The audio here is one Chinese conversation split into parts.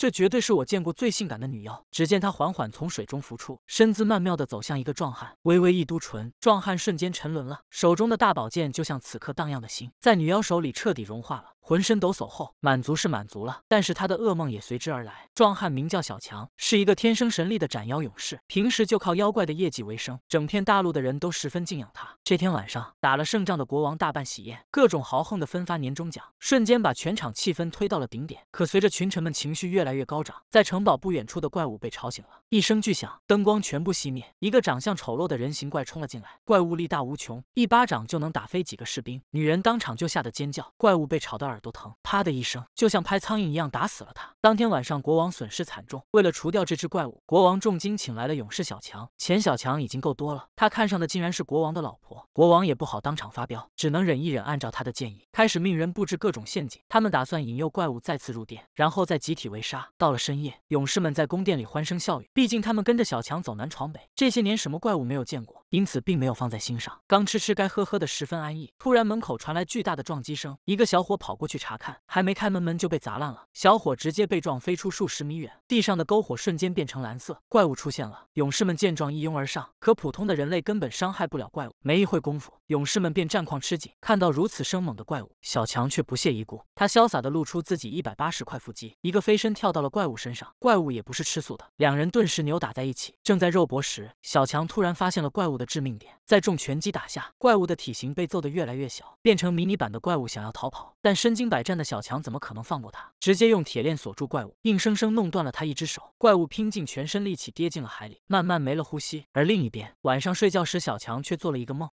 这绝对是我见过最性感的女妖。只见她缓缓从水中浮出，身姿曼妙的走向一个壮汉，微微一嘟唇，壮汉瞬间沉沦了，手中的大宝剑就像此刻荡漾的心，在女妖手里彻底融化了。浑身抖擞后，满足是满足了，但是他的噩梦也随之而来。壮汉名叫小强，是一个天生神力的斩妖勇士，平时就靠妖怪的业绩为生，整片大陆的人都十分敬仰他。这天晚上，打了胜仗的国王大办喜宴，各种豪横的分发年终奖，瞬间把全场气氛推到了顶点。可随着群臣们情绪越来越高涨，在城堡不远处的怪物被吵醒了。一声巨响，灯光全部熄灭。一个长相丑陋的人形怪冲了进来。怪物力大无穷，一巴掌就能打飞几个士兵。女人当场就吓得尖叫。怪物被吵得耳朵疼，啪的一声，就像拍苍蝇一样打死了他。当天晚上，国王损失惨重。为了除掉这只怪物，国王重金请来了勇士小强。钱小强已经够多了，他看上的竟然是国王的老婆。国王也不好当场发飙，只能忍一忍。按照他的建议，开始命人布置各种陷阱。他们打算引诱怪物再次入殿，然后再集体围杀。到了深夜，勇士们在宫殿里欢声笑语。毕竟他们跟着小强走南闯北，这些年什么怪物没有见过，因此并没有放在心上。刚吃吃该喝喝的，十分安逸。突然门口传来巨大的撞击声，一个小伙跑过去查看，还没开门门就被砸烂了，小伙直接被撞飞出数十米远，地上的篝火瞬间变成蓝色，怪物出现了。勇士们见状一拥而上，可普通的人类根本伤害不了怪物。没一会功夫，勇士们便战况吃紧。看到如此生猛的怪物，小强却不屑一顾，他潇洒的露出自己一百八十块腹肌，一个飞身跳到了怪物身上。怪物也不是吃素的，两人顿时。是扭打在一起，正在肉搏时，小强突然发现了怪物的致命点，在重拳击打下，怪物的体型被揍得越来越小，变成迷你版的怪物想要逃跑，但身经百战的小强怎么可能放过他？直接用铁链锁住怪物，硬生生弄断了他一只手。怪物拼尽全身力气跌进了海里，慢慢没了呼吸。而另一边，晚上睡觉时，小强却做了一个梦。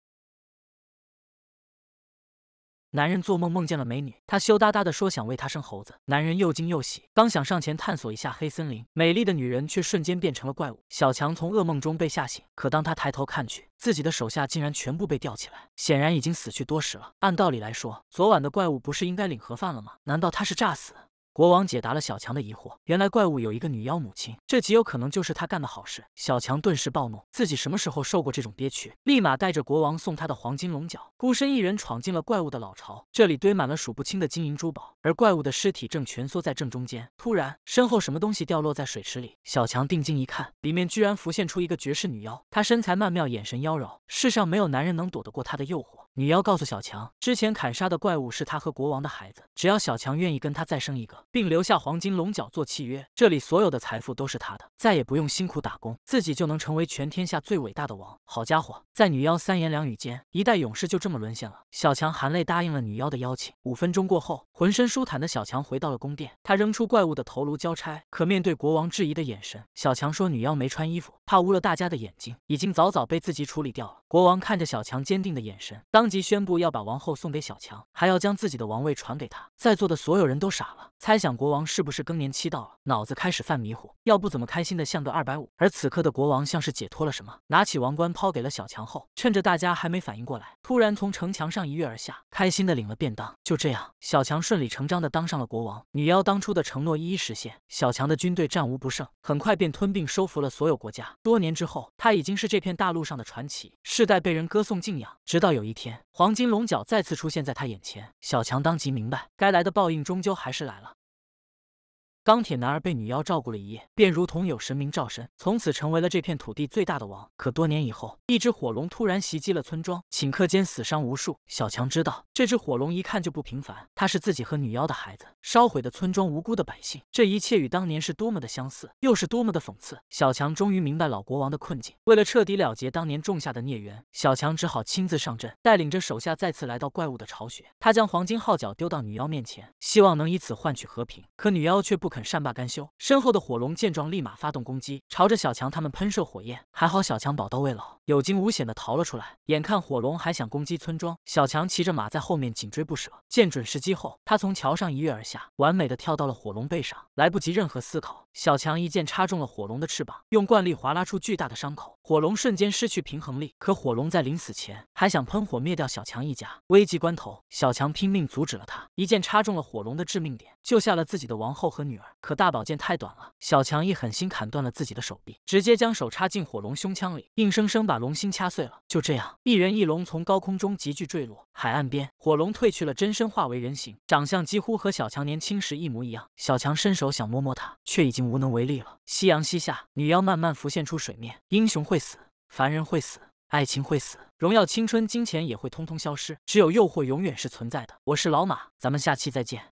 男人做梦梦见了美女，他羞答答地说想为她生猴子。男人又惊又喜，刚想上前探索一下黑森林，美丽的女人却瞬间变成了怪物。小强从噩梦中被吓醒，可当他抬头看去，自己的手下竟然全部被吊起来，显然已经死去多时了。按道理来说，昨晚的怪物不是应该领盒饭了吗？难道他是诈死？国王解答了小强的疑惑，原来怪物有一个女妖母亲，这极有可能就是他干的好事。小强顿时暴怒，自己什么时候受过这种憋屈？立马带着国王送他的黄金龙角，孤身一人闯进了怪物的老巢。这里堆满了数不清的金银珠宝，而怪物的尸体正蜷缩在正中间。突然，身后什么东西掉落在水池里，小强定睛一看，里面居然浮现出一个绝世女妖，她身材曼妙，眼神妖娆，世上没有男人能躲得过她的诱惑。女妖告诉小强，之前砍杀的怪物是他和国王的孩子。只要小强愿意跟他再生一个，并留下黄金龙角做契约，这里所有的财富都是他的，再也不用辛苦打工，自己就能成为全天下最伟大的王。好家伙，在女妖三言两语间，一代勇士就这么沦陷了。小强含泪答应了女妖的邀请。五分钟过后。浑身舒坦的小强回到了宫殿，他扔出怪物的头颅交差。可面对国王质疑的眼神，小强说：“女妖没穿衣服，怕污了大家的眼睛，已经早早被自己处理掉了。”国王看着小强坚定的眼神，当即宣布要把王后送给小强，还要将自己的王位传给他。在座的所有人都傻了，猜想国王是不是更年期到了，脑子开始犯迷糊，要不怎么开心的像个二百五？而此刻的国王像是解脱了什么，拿起王冠抛给了小强后，趁着大家还没反应过来，突然从城墙上一跃而下，开心的领了便当。就这样，小强说。顺理成章的当上了国王，女妖当初的承诺一一实现，小强的军队战无不胜，很快便吞并收服了所有国家。多年之后，他已经是这片大陆上的传奇，世代被人歌颂敬仰。直到有一天，黄金龙角再次出现在他眼前，小强当即明白，该来的报应终究还是来了。钢铁男儿被女妖照顾了一夜，便如同有神明罩身，从此成为了这片土地最大的王。可多年以后，一只火龙突然袭击了村庄，顷刻间死伤无数。小强知道这只火龙一看就不平凡，他是自己和女妖的孩子。烧毁的村庄，无辜的百姓，这一切与当年是多么的相似，又是多么的讽刺。小强终于明白老国王的困境，为了彻底了结当年种下的孽缘，小强只好亲自上阵，带领着手下再次来到怪物的巢穴。他将黄金号角丢到女妖面前，希望能以此换取和平。可女妖却不。肯善罢甘休，身后的火龙见状，立马发动攻击，朝着小强他们喷射火焰。还好小强宝刀未老，有惊无险的逃了出来。眼看火龙还想攻击村庄，小强骑着马在后面紧追不舍。见准时机后，他从桥上一跃而下，完美的跳到了火龙背上，来不及任何思考。小强一剑插中了火龙的翅膀，用惯力划拉出巨大的伤口，火龙瞬间失去平衡力。可火龙在临死前还想喷火灭掉小强一家，危急关头，小强拼命阻止了他，一剑插中了火龙的致命点，救下了自己的王后和女儿。可大宝剑太短了，小强一狠心砍断了自己的手臂，直接将手插进火龙胸腔里，硬生生把龙心掐碎了。就这样，一人一龙从高空中急剧坠落，海岸边，火龙褪去了真身，化为人形，长相几乎和小强年轻时一模一样。小强伸手想摸摸他，却已经。无能为力了。夕阳西下，女妖慢慢浮现出水面。英雄会死，凡人会死，爱情会死，荣耀、青春、金钱也会通通消失。只有诱惑永远是存在的。我是老马，咱们下期再见。